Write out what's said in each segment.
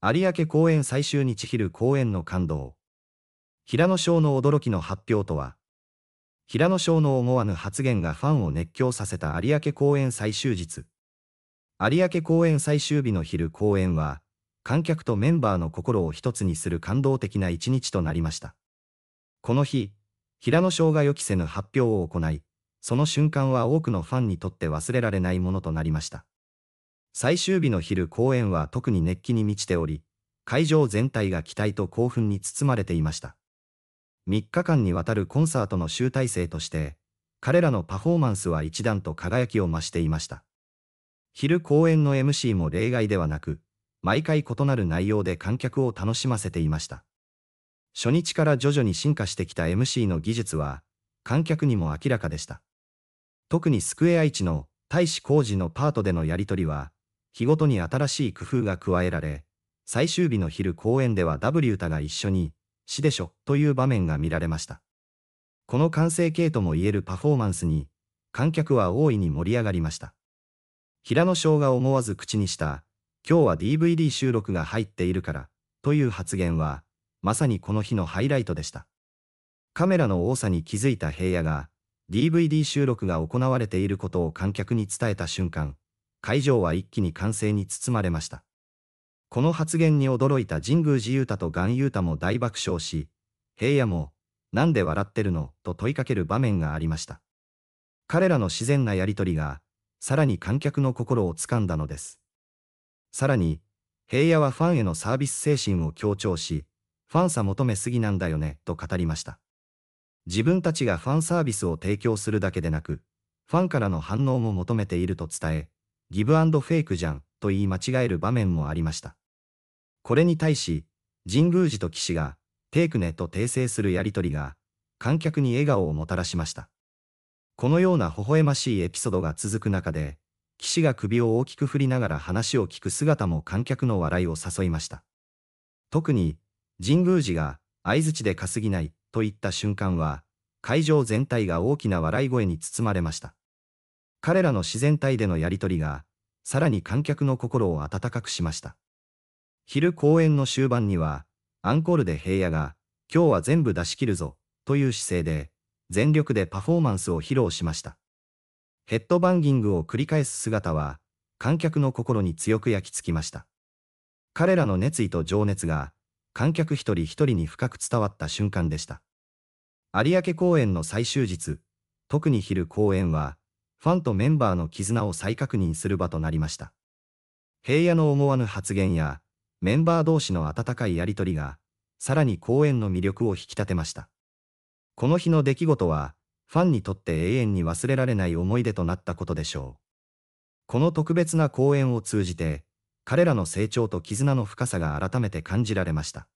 有明公園最終日昼公演の感動。平野翔の驚きの発表とは、平野翔の思わぬ発言がファンを熱狂させた有明公園最終日。有明公園最終日の昼公演は、観客とメンバーの心を一つにする感動的な一日となりました。この日、平野翔が予期せぬ発表を行い、その瞬間は多くのファンにとって忘れられないものとなりました。最終日の昼公演は特に熱気に満ちており、会場全体が期待と興奮に包まれていました。3日間にわたるコンサートの集大成として、彼らのパフォーマンスは一段と輝きを増していました。昼公演の MC も例外ではなく、毎回異なる内容で観客を楽しませていました。初日から徐々に進化してきた MC の技術は、観客にも明らかでした。特にスクエア1の大使工事のパートでのやりとりは、日ごとに新しい工夫が加えられ、最終日の昼公演では W 歌が一緒に、死でしょ、という場面が見られました。この完成形ともいえるパフォーマンスに、観客は大いに盛り上がりました。平野翔が思わず口にした、今日は DVD 収録が入っているから、という発言は、まさにこの日のハイライトでした。カメラの多さに気づいた平野が、DVD 収録が行われていることを観客に伝えた瞬間、会場は一気に歓声に包まれました。この発言に驚いた神宮寺勇太と岩勇太も大爆笑し、平野も、なんで笑ってるのと問いかける場面がありました。彼らの自然なやりとりが、さらに観客の心をつかんだのです。さらに、平野はファンへのサービス精神を強調し、ファンさ求めすぎなんだよね、と語りました。自分たちがファンサービスを提供するだけでなく、ファンからの反応も求めていると伝え、ギブアンドフェイクじゃん、と言い間違える場面もありました。これに対し、神宮寺と騎士が、テイクネと訂正するやりとりが、観客に笑顔をもたらしました。このような微笑ましいエピソードが続く中で、騎士が首を大きく振りながら話を聞く姿も観客の笑いを誘いました。特に、神宮寺が、相槌で稼ぎない、といった瞬間は、会場全体が大きな笑い声に包まれました。彼らの自然体でのやりとりが、さらに観客の心を温かくしました。昼公演の終盤には、アンコールで平野が、今日は全部出し切るぞ、という姿勢で、全力でパフォーマンスを披露しました。ヘッドバンギングを繰り返す姿は、観客の心に強く焼き付きました。彼らの熱意と情熱が、観客一人一人に深く伝わった瞬間でした。有明公演の最終日、特に昼公演は、ファンとメンバーの絆を再確認する場となりました。平野の思わぬ発言や、メンバー同士の温かいやりとりが、さらに公演の魅力を引き立てました。この日の出来事は、ファンにとって永遠に忘れられない思い出となったことでしょう。この特別な公演を通じて、彼らの成長と絆の深さが改めて感じられました。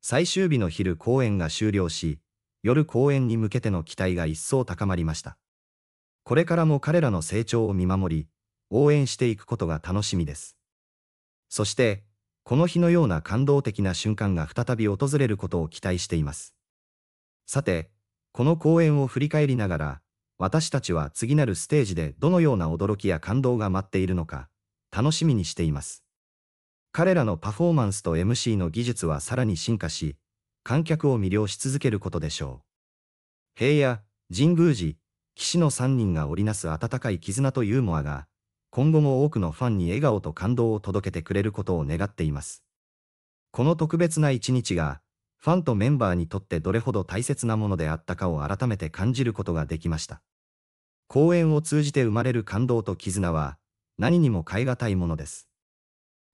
最終日の昼公演が終了し、夜公演に向けての期待が一層高まりました。これからも彼らの成長を見守り、応援していくことが楽しみです。そして、この日のような感動的な瞬間が再び訪れることを期待しています。さて、この公演を振り返りながら、私たちは次なるステージでどのような驚きや感動が待っているのか、楽しみにしています。彼らのパフォーマンスと MC の技術はさらに進化し、観客を魅了し続けることでしょう。平野、神宮寺、騎士の3人が織りなす温かい絆とユーモアが、今後も多くのファンに笑顔と感動を届けてくれることを願っています。この特別な一日が、ファンとメンバーにとってどれほど大切なものであったかを改めて感じることができました。公演を通じて生まれる感動と絆は、何にも代え難いものです。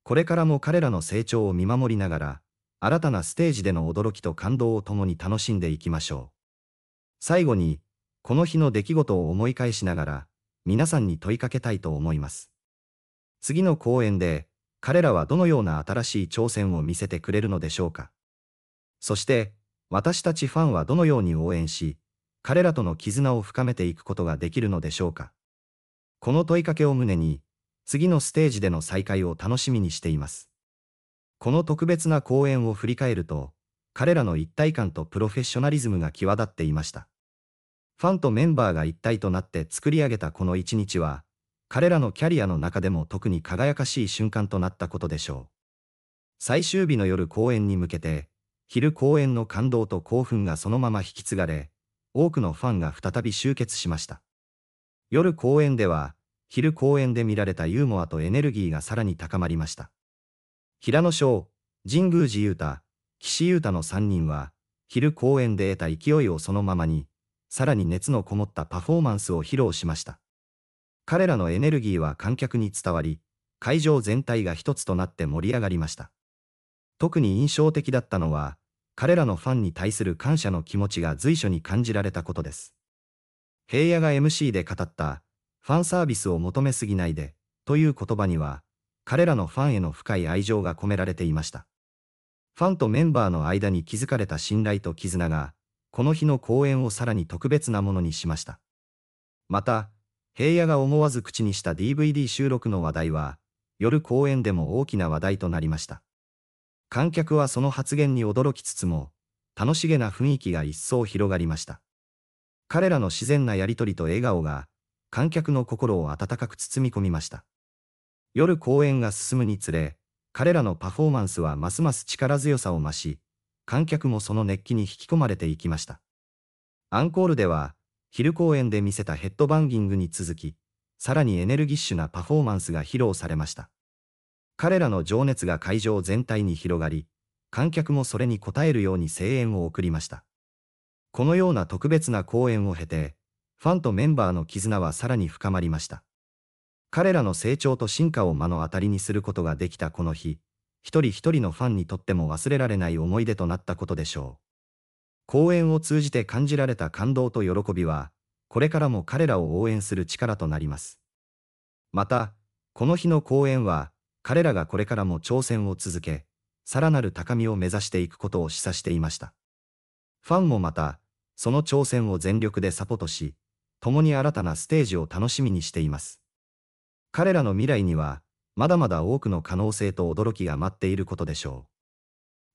これからも彼らの成長を見守りながら、新たなステージでの驚きと感動を共に楽しんでいきましょう。最後に、この日の出来事を思い返しながら、皆さんに問いかけたいと思います。次の講演で、彼らはどのような新しい挑戦を見せてくれるのでしょうか。そして、私たちファンはどのように応援し、彼らとの絆を深めていくことができるのでしょうか。この問いかけを胸に、次のステージでの再会を楽しみにしています。この特別な講演を振り返ると、彼らの一体感とプロフェッショナリズムが際立っていました。ファンとメンバーが一体となって作り上げたこの一日は、彼らのキャリアの中でも特に輝かしい瞬間となったことでしょう。最終日の夜公演に向けて、昼公演の感動と興奮がそのまま引き継がれ、多くのファンが再び集結しました。夜公演では、昼公演で見られたユーモアとエネルギーがさらに高まりました。平野翔、神宮寺勇太、岸優太の3人は、昼公演で得た勢いをそのままに、さらに熱のこもったパフォーマンスを披露しました。彼らのエネルギーは観客に伝わり、会場全体が一つとなって盛り上がりました。特に印象的だったのは、彼らのファンに対する感謝の気持ちが随所に感じられたことです。平野が MC で語った、ファンサービスを求めすぎないで、という言葉には、彼らのファンへの深い愛情が込められていました。ファンとメンバーの間に築かれた信頼と絆が、この日の公演をさらに特別なものにしました。また、平野が思わず口にした DVD 収録の話題は、夜公演でも大きな話題となりました。観客はその発言に驚きつつも、楽しげな雰囲気が一層広がりました。彼らの自然なやりとりと笑顔が、観客の心を温かく包み込みました。夜公演が進むにつれ、彼らのパフォーマンスはますます力強さを増し、観客もその熱気に引き込まれていきました。アンコールでは、昼公演で見せたヘッドバンギングに続き、さらにエネルギッシュなパフォーマンスが披露されました。彼らの情熱が会場全体に広がり、観客もそれに応えるように声援を送りました。このような特別な公演を経て、ファンとメンバーの絆はさらに深まりました。彼らの成長と進化を目の当たりにすることができたこの日、一人一人のファンにとっても忘れられない思い出となったことでしょう。公演を通じて感じられた感動と喜びは、これからも彼らを応援する力となります。また、この日の公演は、彼らがこれからも挑戦を続け、さらなる高みを目指していくことを示唆していました。ファンもまた、その挑戦を全力でサポートし、共に新たなステージを楽しみにしています。彼らの未来には、まだまだ多くの可能性と驚きが待っていることでしょう。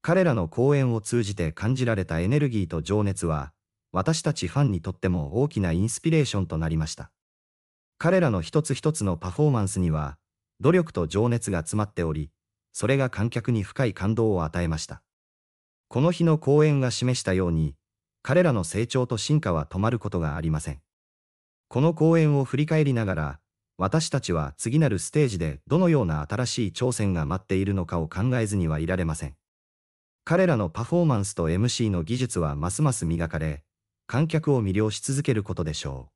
彼らの講演を通じて感じられたエネルギーと情熱は、私たちファンにとっても大きなインスピレーションとなりました。彼らの一つ一つのパフォーマンスには、努力と情熱が詰まっており、それが観客に深い感動を与えました。この日の講演が示したように、彼らの成長と進化は止まることがありません。この講演を振り返りながら、私たちは次なるステージでどのような新しい挑戦が待っているのかを考えずにはいられません。彼らのパフォーマンスと MC の技術はますます磨かれ、観客を魅了し続けることでしょう。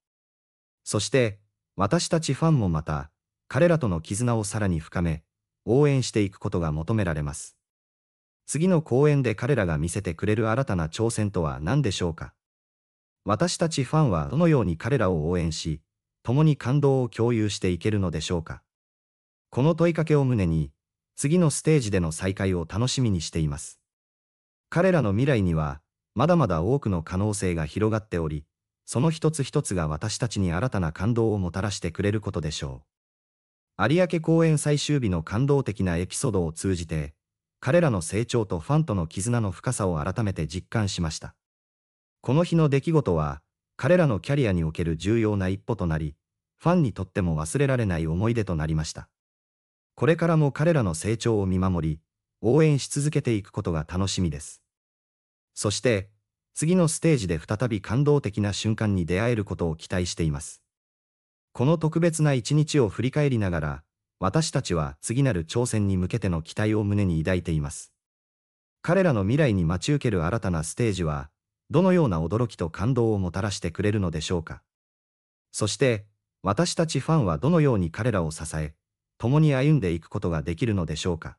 そして、私たちファンもまた、彼らとの絆をさらに深め、応援していくことが求められます。次の公演で彼らが見せてくれる新たな挑戦とは何でしょうか私たちファンはどのように彼らを応援し、共に感動を共有していけるのでしょうか。この問いかけを胸に、次のステージでの再会を楽しみにしています。彼らの未来には、まだまだ多くの可能性が広がっており、その一つ一つが私たちに新たな感動をもたらしてくれることでしょう。有明公演最終日の感動的なエピソードを通じて、彼らの成長とファンとの絆の深さを改めて実感しました。この日の出来事は、彼らのキャリアにおける重要な一歩となり、ファンにとっても忘れられない思い出となりました。これからも彼らの成長を見守り、応援し続けていくことが楽しみです。そして、次のステージで再び感動的な瞬間に出会えることを期待しています。この特別な一日を振り返りながら、私たちは次なる挑戦に向けての期待を胸に抱いています。彼らの未来に待ち受ける新たなステージは、どのような驚きと感動をもたらしてくれるのでしょうか。そして、私たちファンはどのように彼らを支え、共に歩んでいくことができるのでしょうか。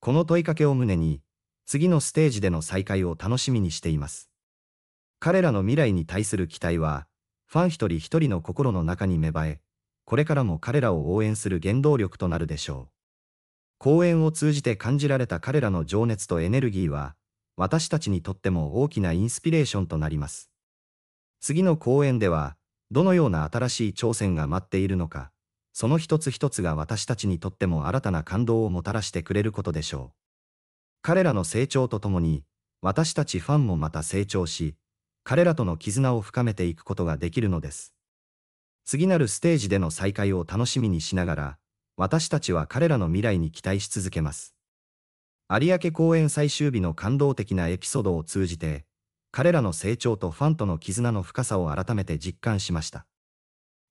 この問いかけを胸に、次のステージでの再会を楽しみにしています。彼らの未来に対する期待は、ファン一人一人の心の中に芽生え、これからも彼らを応援する原動力となるでしょう。公演を通じて感じられた彼らの情熱とエネルギーは、私たちにとっても大きなインスピレーションとなります。次の講演では、どのような新しい挑戦が待っているのか、その一つ一つが私たちにとっても新たな感動をもたらしてくれることでしょう。彼らの成長とともに、私たちファンもまた成長し、彼らとの絆を深めていくことができるのです。次なるステージでの再会を楽しみにしながら、私たちは彼らの未来に期待し続けます。有明公演最終日の感動的なエピソードを通じて、彼らの成長とファンとの絆の深さを改めて実感しました。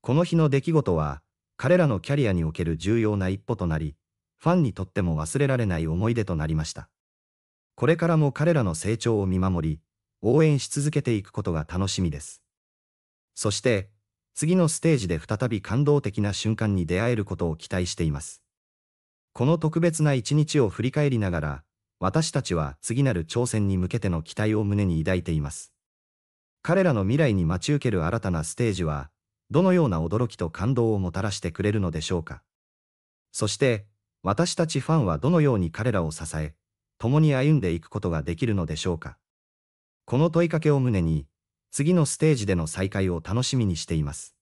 この日の出来事は、彼らのキャリアにおける重要な一歩となり、ファンにとっても忘れられない思い出となりました。これからも彼らの成長を見守り、応援し続けていくことが楽しみです。そして、次のステージで再び感動的な瞬間に出会えることを期待しています。この特別な一日を振り返りながら、私たちは次なる挑戦に向けての期待を胸に抱いています。彼らの未来に待ち受ける新たなステージは、どのような驚きと感動をもたらしてくれるのでしょうか。そして、私たちファンはどのように彼らを支え、共に歩んでいくことができるのでしょうか。この問いかけを胸に、次のステージでの再会を楽しみにしています。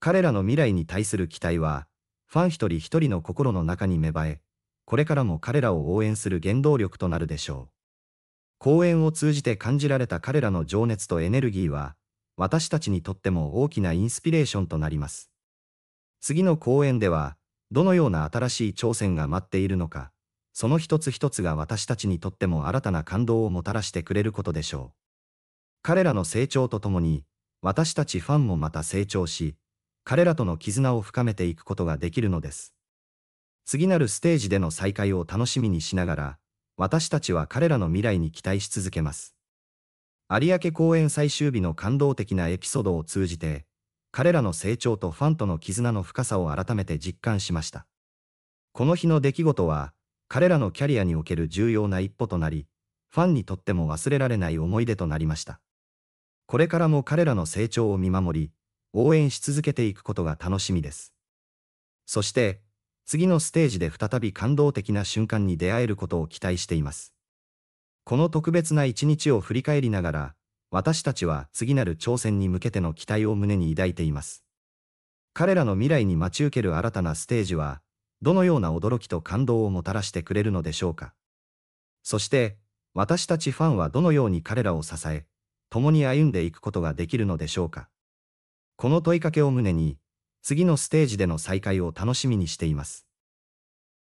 彼らの未来に対する期待は、ファン一人一人の心の中に芽生え、これからも彼らを応援する原動力となるでしょう。公演を通じて感じられた彼らの情熱とエネルギーは、私たちにとっても大きなインスピレーションとなります。次の公演では、どのような新しい挑戦が待っているのか、その一つ一つが私たちにとっても新たな感動をもたらしてくれることでしょう。彼らの成長とともに、私たちファンもまた成長し、彼らとの絆を深めていくことができるのです。次なるステージでの再会を楽しみにしながら、私たちは彼らの未来に期待し続けます。有明公演最終日の感動的なエピソードを通じて、彼らの成長とファンとの絆の深さを改めて実感しました。この日の出来事は、彼らのキャリアにおける重要な一歩となり、ファンにとっても忘れられない思い出となりました。これからも彼らの成長を見守り、応援し続けていくことが楽しみです。そして、次のステージで再び感動的な瞬間に出会えることを期待しています。この特別な一日を振り返りながら、私たちは次なる挑戦に向けての期待を胸に抱いています。彼らの未来に待ち受ける新たなステージは、どのような驚きと感動をもたらしてくれるのでしょうか。そして、私たちファンはどのように彼らを支え、共に歩んでいくことができるのでしょうか。この問いかけを胸に、次のステージでの再会を楽しみにしています。